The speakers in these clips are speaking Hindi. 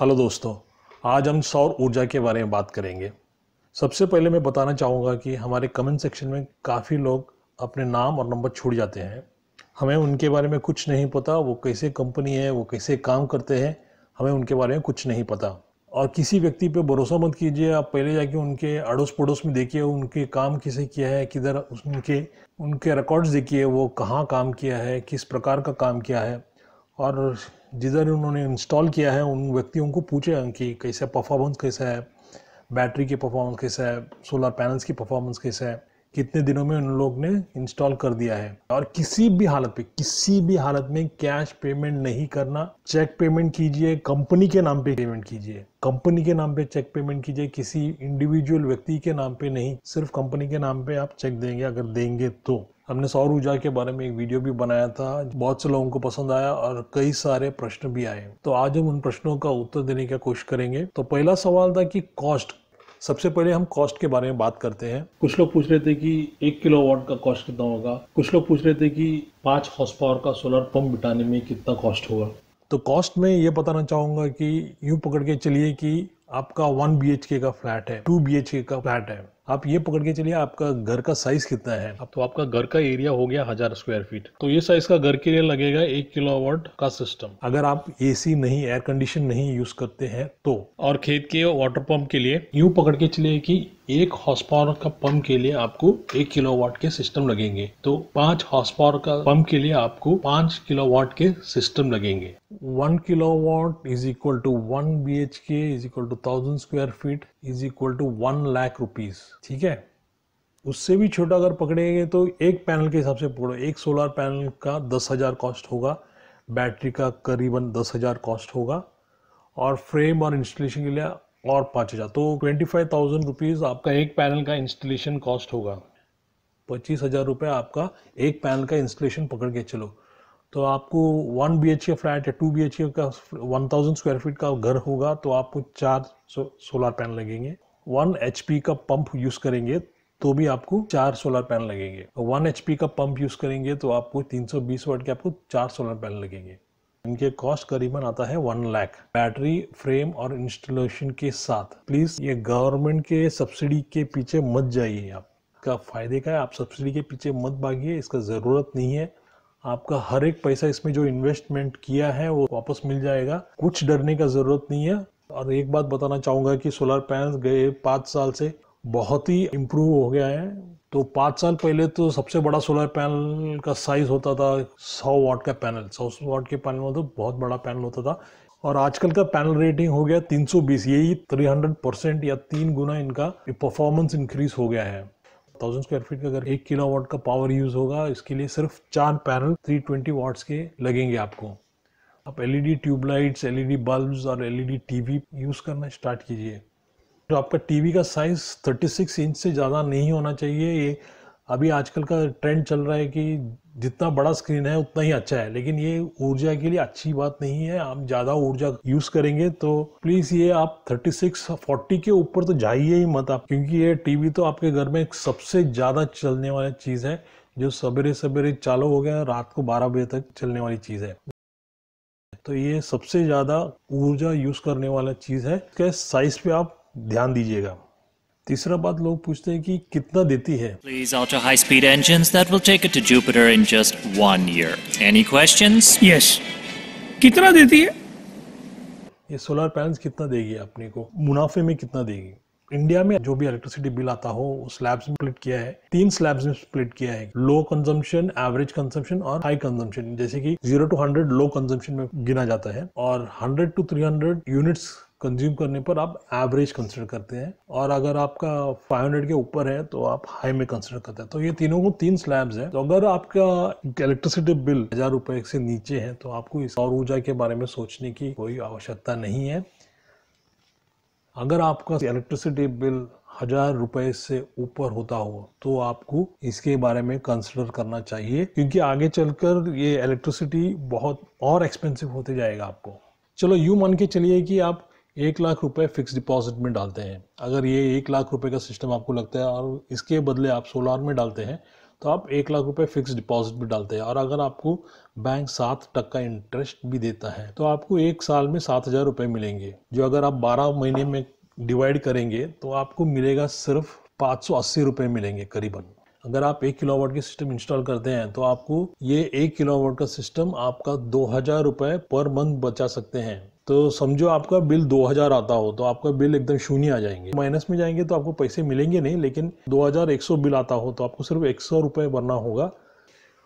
हेलो दोस्तों आज हम सौर ऊर्जा के बारे में बात करेंगे सबसे पहले मैं बताना चाहूँगा कि हमारे कमेंट सेक्शन में काफ़ी लोग अपने नाम और नंबर छूट जाते हैं हमें उनके बारे में कुछ नहीं पता वो कैसे कंपनी है वो कैसे काम करते हैं हमें उनके बारे में कुछ नहीं पता और किसी व्यक्ति पे भरोसा मत कीजिए आप पहले जाके उनके अड़ोस पड़ोस में देखिए उनके काम किसे किया है किधर उनके उनके रिकॉर्ड्स देखिए वो कहाँ काम किया है किस प्रकार का काम किया है और जिधर उन्होंने इंस्टॉल किया है उन व्यक्तियों को पूछे कि कैसा परफॉर्मेंस कैसा है बैटरी की परफॉर्मेंस कैसा है सोलर पैनल्स की परफॉर्मेंस कैसा है कितने दिनों में उन लोग ने इंस्टॉल कर दिया है और किसी भी हालत पे किसी भी हालत में कैश पेमेंट नहीं करना चेक पेमेंट कीजिए कंपनी के नाम पे पेमेंट कीजिए कंपनी के नाम पे चेक पेमेंट कीजिए किसी इंडिविजुअल व्यक्ति के नाम पे नहीं सिर्फ कंपनी के नाम पे आप चेक देंगे अगर देंगे तो हमने सौर ऊर्जा के बारे में एक वीडियो भी बनाया था बहुत से लोगों को पसंद आया और कई सारे प्रश्न भी आए तो आज हम उन प्रश्नों का उत्तर देने की कोशिश करेंगे तो पहला सवाल था कि कॉस्ट सबसे पहले हम कॉस्ट के बारे में बात करते हैं कुछ लोग पूछ रहे थे कि एक किलो वाट का कॉस्ट कितना होगा कुछ लोग पूछ रहे थे कि पाँच हॉर्स पावर का सोलर पंप बिटाने में कितना कॉस्ट होगा तो कॉस्ट में ये बताना चाहूँगा कि यूँ पकड़ के चलिए कि आपका वन बी का फ्लैट है टू बी का फ्लैट है आप ये पकड़ के चलिए आपका घर का साइज कितना है अब तो आपका घर का एरिया हो गया हजार स्क्वायर फीट तो ये साइज का घर के लिए लगेगा एक किलो वाट का सिस्टम अगर आप एसी नहीं एयर कंडीशन नहीं यूज करते हैं तो और खेत के वाटर पंप के लिए यू पकड़ के चलिए कि एक हॉर्स पावर का पंप के लिए आपको एक किलो वाट के सिस्टम लगेंगे तो पांच हॉर्स पावर का पंप के लिए आपको पांच किलो वाट के सिस्टम लगेंगे one kilo watt is equal to one B H K is equal to thousand square feet is equal to one lakh rupees ठीक है उससे भी छोटा अगर पकड़ेंगे तो एक पैनल के हिसाब से पकड़ो एक सोलर पैनल का दस हज़ार कॉस्ट होगा बैटरी का करीबन दस हज़ार कॉस्ट होगा और फ्रेम और इंस्टॉलेशन के लिए और पाँच हज़ार तो ट्वेंटी फाइव थाउजेंड रुपीज़ आपका एक पैनल का इंस्टॉलेशन कॉस्ट होगा पच्चीस हज़ार रुपये आपका एक पैनल का इंस्टॉलेशन पकड़ के चलो तो आपको one B H K flat या टू बी एच का वन थाउजेंड स्क्वायर फीट का घर होगा तो आपको चार सो, सोलर पैनल लगेंगे वन एच पी का पंप यूज़ करेंगे तो भी आपको चार सोलर पैनल लगेंगे वन एच पी का पंप यूज़ करेंगे तो आपको तीन सौ बीस वाट के आपको चार सोलर पैनल लगेंगे इनके कॉस्ट करीबन आता है वन लाख बैटरी फ्रेम और इंस्टॉलेशन के साथ प्लीज ये गवर्नमेंट के सब्सिडी के पीछे मत जाइए आप का फायदे का है आप सब्सिडी के पीछे मत भागिए इसका ज़रूरत नहीं है आपका हर एक पैसा इसमें जो इन्वेस्टमेंट किया है वो वापस मिल जाएगा कुछ डरने का ज़रूरत नहीं है और एक बात बताना चाहूंगा कि सोलर पैनल गए पाँच साल से बहुत ही इम्प्रूव हो गया है तो पाँच साल पहले तो सबसे बड़ा सोलर पैनल का साइज़ होता था सौ वाट का पैनल सौ वाट के पैनल मतलब तो बहुत बड़ा पैनल होता था और आजकल का पैनल रेटिंग हो गया 320 यही 300 परसेंट या तीन गुना इनका परफॉर्मेंस इंक्रीज हो गया है थाउजेंड स्क्वायर फीट का अगर एक किलो वाट का पावर यूज़ होगा इसके लिए सिर्फ चार पैनल थ्री ट्वेंटी वाट्स के लगेंगे आपको आप L E D tubelights D bulbs और L E D T V use करना स्टार्ट कीजिए तो आपका वी का साइज़ थर्टी सिक्स इंच से ज़्यादा नहीं होना चाहिए ये अभी आजकल का ट्रेंड चल रहा है कि जितना बड़ा स्क्रीन है उतना ही अच्छा है लेकिन ये ऊर्जा के लिए अच्छी बात नहीं है आप ज़्यादा ऊर्जा यूज़ करेंगे तो प्लीज़ ये आप 36 40 के ऊपर तो जाइए ही मत आप क्योंकि ये टीवी तो आपके घर में सबसे ज़्यादा चलने वाला चीज़ है जो सवेरे सवेरे चालू हो गया रात को 12 बजे तक चलने वाली चीज़ है तो ये सबसे ज़्यादा ऊर्जा यूज़ करने वाला चीज़ है इसके साइज़ पे आप ध्यान दीजिएगा तीसरा बात लोग पूछते हैं कि कितना देती है please auto high speed engine that will take it to Jupiter in just one year. Any questions? Yes. कितना देती है ये सोलर पैनल्स कितना देगी अपने को मुनाफे में कितना देगी इंडिया में जो भी इलेक्ट्रिसिटी बिल आता हो स्लैब्स में स्प्लिट किया है तीन स्लैब्स में स्प्लिट किया है लो कंजम्पशन एवरेज कंजम्पशन और हाई कंजम्पशन जैसे कि zero to hundred low consumption में गिना जाता है और hundred to three hundred units consume करने पर आप एवरेज कंसिडर करते हैं और अगर आपका 500 के ऊपर है तो आप हाई में कंसिडर करते हैं तो ये तीनों को तीन स्लैब्स हैं तो अगर आपका इलेक्ट्रिसिटी बिल हज़ार रुपये से नीचे है तो आपको इस सौर ऊर्जा के बारे में सोचने की कोई आवश्यकता नहीं है अगर आपका इलेक्ट्रिसिटी बिल हजार रुपए से ऊपर होता हो तो आपको इसके बारे में कंसिडर करना चाहिए क्योंकि आगे चलकर ये इलेक्ट्रिसिटी बहुत और एक्सपेंसिव होते जाएगा आपको चलो यूँ मान के चलिए कि आप एक लाख रुपए फिक्स डिपॉजिट में डालते हैं अगर ये एक लाख रुपए का सिस्टम आपको लगता है और इसके बदले आप सोलार में डालते हैं तो आप एक लाख रुपए फिक्स डिपॉजिट भी डालते हैं और अगर आपको बैंक सात टक्का इंटरेस्ट भी देता है तो आपको एक साल में सात हज़ार रुपये मिलेंगे जो अगर आप बारह महीने में डिवाइड करेंगे तो आपको मिलेगा सिर्फ पाँच सौ अस्सी रुपये मिलेंगे करीबन अगर आप एक किलोवाट के सिस्टम इंस्टॉल करते हैं तो आपको ये एक किलोवाट का सिस्टम आपका दो हज़ार रुपये पर मंथ बचा सकते हैं तो समझो आपका बिल 2000 आता हो तो आपका बिल एकदम शून्य आ जाएंगे माइनस में जाएंगे तो आपको पैसे मिलेंगे नहीं लेकिन 2100 बिल आता हो तो आपको सिर्फ एक सौ रुपये भरना होगा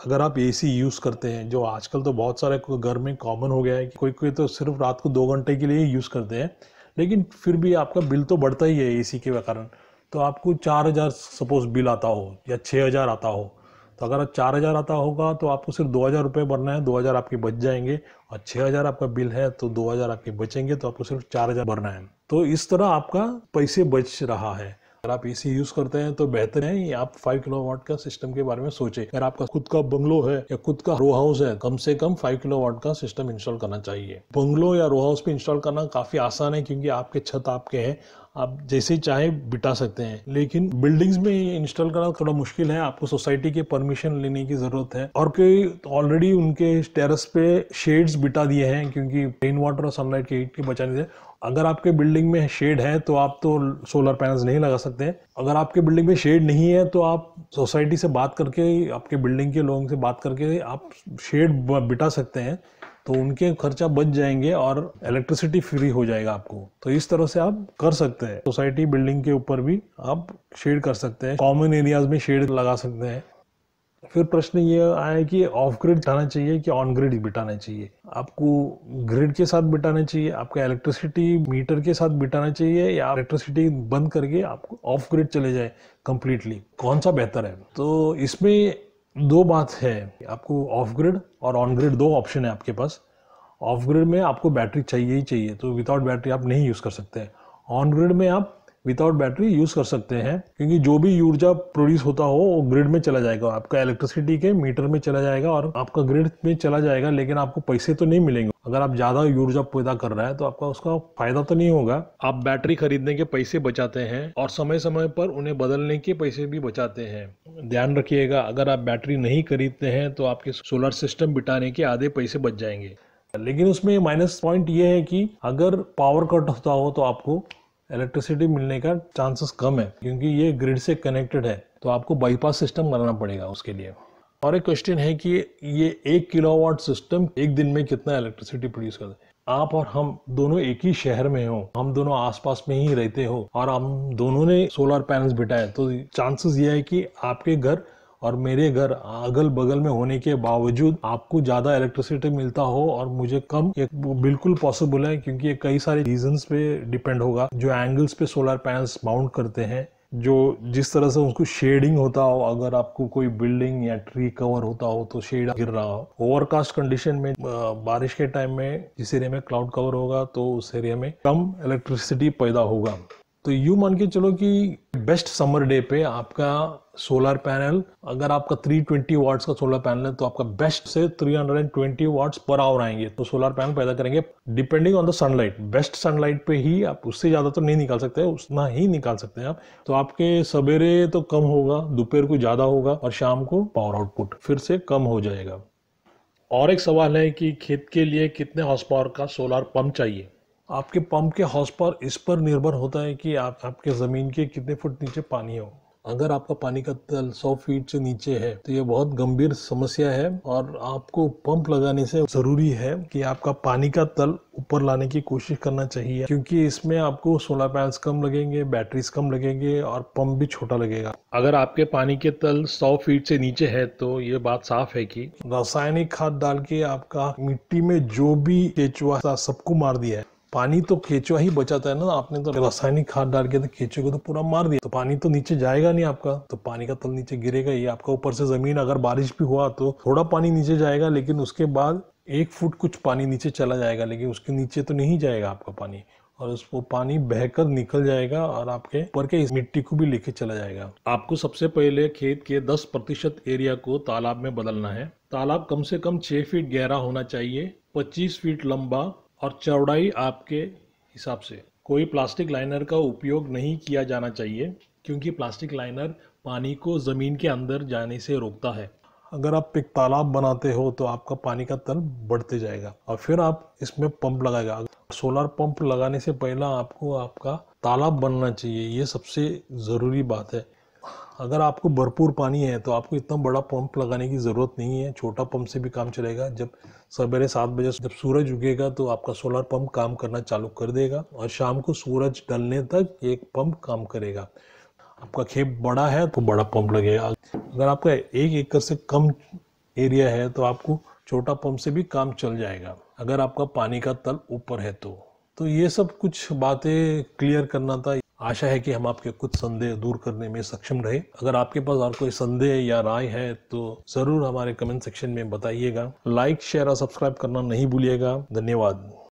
अगर आप एसी यूज़ करते हैं जो आजकल तो बहुत सारे घर में कॉमन हो गया है कि कोई कोई तो सिर्फ रात को दो घंटे के लिए ही यूज़ करते हैं लेकिन फिर भी आपका बिल तो बढ़ता ही है एसी के कारण तो आपको चार हज़ार सपोज़ बिल आता हो या छः हज़ार आता हो तो अगर चार हज़ार आता होगा तो आपको सिर्फ दो हज़ार रुपये भरना है दो हज़ार आपके बच जाएंगे और छः हज़ार आपका बिल है तो दो हज़ार आपके बचेंगे तो आपको सिर्फ चार हज़ार भरना है तो इस तरह आपका पैसे बच रहा है अगर आप एसी यूज करते हैं तो बेहतर है ही आप फाइव किलो वाट का सिस्टम के बारे में सोचे अगर आपका खुद का बंगलो है या खुद का रो हाउस है कम से कम फाइव किलो वाट का सिस्टम इंस्टॉल करना चाहिए बंगलो या रो हाउस पे इंस्टॉल करना काफी आसान है क्योंकि आपके छत आपके हैं आप जैसे चाहे बिटा सकते हैं लेकिन बिल्डिंग्स में इंस्टॉल करना थोड़ा मुश्किल है आपको सोसाइटी के परमिशन लेने की ज़रूरत है और कई ऑलरेडी उनके टेरेस पे शेड्स बिटा दिए हैं क्योंकि रेन वाटर और सनलाइट के हीट के बचाने से अगर आपके बिल्डिंग में शेड है तो आप तो सोलर पैनल्स नहीं लगा सकते अगर आपके बिल्डिंग में शेड नहीं है तो आप सोसाइटी से बात करके आपके बिल्डिंग के लोगों से बात करके आप शेड बिटा सकते हैं तो उनके खर्चा बच जाएंगे और इलेक्ट्रिसिटी फ्री हो जाएगा आपको तो इस तरह से आप कर सकते हैं सोसाइटी बिल्डिंग के ऊपर भी आप शेड कर सकते हैं कॉमन एरियाज में शेड लगा सकते हैं फिर प्रश्न ये आया कि ऑफ ग्रिड बिठाना चाहिए कि ऑन ग्रिड बिठाना चाहिए आपको ग्रिड के साथ बिठाना चाहिए आपका इलेक्ट्रिसिटी मीटर के साथ बिठाना चाहिए या इलेक्ट्रिसिटी बंद करके आपको ऑफ ग्रिड चले जाए कम्प्लीटली कौन सा बेहतर है तो इसमें दो बात है आपको ऑफ ग्रिड और ऑन ग्रिड दो ऑप्शन है आपके पास ऑफ ग्रिड में आपको बैटरी चाहिए ही चाहिए तो विदाउट बैटरी आप नहीं यूज़ कर सकते ऑन ग्रिड में आप विदाउट बैटरी यूज़ कर सकते हैं क्योंकि जो भी ऊर्जा प्रोड्यूस होता हो वो ग्रिड में चला जाएगा आपका इलेक्ट्रिसिटी के मीटर में चला जाएगा और आपका ग्रिड में चला जाएगा लेकिन आपको पैसे तो नहीं मिलेंगे अगर आप ज़्यादा ऊर्जा पैदा कर रहा है तो आपका उसका फायदा तो नहीं होगा आप बैटरी खरीदने के पैसे बचाते हैं और समय समय पर उन्हें बदलने के पैसे भी बचाते हैं ध्यान रखिएगा अगर आप बैटरी नहीं खरीदते हैं तो आपके सोलर सिस्टम बिटाने के आधे पैसे बच जाएंगे लेकिन उसमें माइनस पॉइंट ये है कि अगर पावर कट होता हो तो आपको इलेक्ट्रिसिटी मिलने का चांसेस कम है क्योंकि ये ग्रिड से कनेक्टेड है तो आपको बाईपास सिस्टम बनाना पड़ेगा उसके लिए और एक क्वेश्चन है कि ये एक किलोवाट सिस्टम एक दिन में कितना इलेक्ट्रिसिटी प्रोड्यूस करता है आप और हम दोनों एक ही शहर में हो हम दोनों आसपास में ही रहते हो और हम दोनों ने सोलर पैनल्स बिठाए तो चांसेस ये है कि आपके घर और मेरे घर अगल बगल में होने के बावजूद आपको ज़्यादा इलेक्ट्रिसिटी मिलता हो और मुझे कम ये बिल्कुल पॉसिबल है क्योंकि ये कई सारे रीजन्स पे डिपेंड होगा जो एंगल्स पे सोलर पैनल्स माउंट करते हैं जो जिस तरह से उसको शेडिंग होता हो अगर आपको कोई बिल्डिंग या ट्री कवर होता हो तो शेड गिर रहा हो ओवरकास्ट कंडीशन में बारिश के टाइम में जिस एरिया में क्लाउड कवर होगा तो उस एरिया में कम इलेक्ट्रिसिटी पैदा होगा तो यू मान के चलो कि बेस्ट समर डे पे आपका सोलर पैनल अगर आपका 320 वाट्स का सोलर पैनल है तो आपका बेस्ट से 320 वाट्स पर आवर आएंगे तो सोलर पैनल पैदा करेंगे depending on the sunlight best sunlight पे ही आप उससे ज़्यादा तो नहीं निकाल सकते उतना ही निकाल सकते हैं आप तो आपके सवेरे तो कम होगा दोपहर को ज़्यादा होगा और शाम को पावर आउटपुट फिर से कम हो जाएगा और एक सवाल है कि खेत के लिए कितने हॉर्स पावर का सोलर पंप चाहिए आपके पंप के हाउस पर इस पर निर्भर होता है कि आप आपके ज़मीन के कितने फुट नीचे पानी हो अगर आपका पानी का तल 100 फीट से नीचे है तो ये बहुत गंभीर समस्या है और आपको पंप लगाने से ज़रूरी है कि आपका पानी का तल ऊपर लाने की कोशिश करना चाहिए क्योंकि इसमें आपको सोलर पैनल्स कम लगेंगे बैटरीज कम लगेंगे और पंप भी छोटा लगेगा अगर आपके पानी के तल 100 फीट से नीचे है तो ये बात साफ है कि रासायनिक खाद डाल के आपका मिट्टी में जो भी केचुआ सबको मार दिया है पानी तो केचुआ ही बचाता है ना आपने तो रासायनिक खाद डाल के तो केचुए को तो पूरा मार दिया तो पानी तो नीचे जाएगा नहीं आपका तो पानी का तल नीचे गिरेगा ही आपका ऊपर से जमीन अगर बारिश भी हुआ तो थोड़ा पानी नीचे जाएगा लेकिन उसके बाद एक फुट कुछ पानी नीचे चला जाएगा लेकिन उसके नीचे तो नहीं जाएगा आपका पानी और उस वो पानी बहकर निकल जाएगा और आपके ऊपर के इस मिट्टी को भी लेके चला जाएगा आपको सबसे पहले खेत के 10 प्रतिशत एरिया को तालाब में बदलना है तालाब कम से कम 6 फीट गहरा होना चाहिए 25 फीट लंबा और चौड़ाई आपके हिसाब से कोई प्लास्टिक लाइनर का उपयोग नहीं किया जाना चाहिए क्योंकि प्लास्टिक लाइनर पानी को ज़मीन के अंदर जाने से रोकता है अगर आप एक तालाब बनाते हो तो आपका पानी का तल बढ़ते जाएगा और फिर आप इसमें पंप लगाएगा सोलर पंप लगाने से पहला आपको आपका तालाब बनना चाहिए ये सबसे ज़रूरी बात है अगर आपको भरपूर पानी है तो आपको इतना बड़ा पंप लगाने की ज़रूरत नहीं है छोटा पंप से भी काम चलेगा जब सवेरे सात बजे जब सूरज उगेगा तो आपका सोलर पंप काम करना चालू कर देगा और शाम को सूरज डलने तक एक पंप काम करेगा आपका खेप बड़ा है तो बड़ा पंप लगेगा अगर आपका एक एकड़ से कम एरिया है तो आपको छोटा पंप से भी काम चल जाएगा अगर आपका पानी का तल ऊपर है तो तो ये सब कुछ बातें क्लियर करना था आशा है कि हम आपके कुछ संदेह दूर करने में सक्षम रहे अगर आपके पास और कोई संदेह या राय है तो जरूर हमारे कमेंट सेक्शन में बताइएगा लाइक शेयर और सब्सक्राइब करना नहीं भूलिएगा धन्यवाद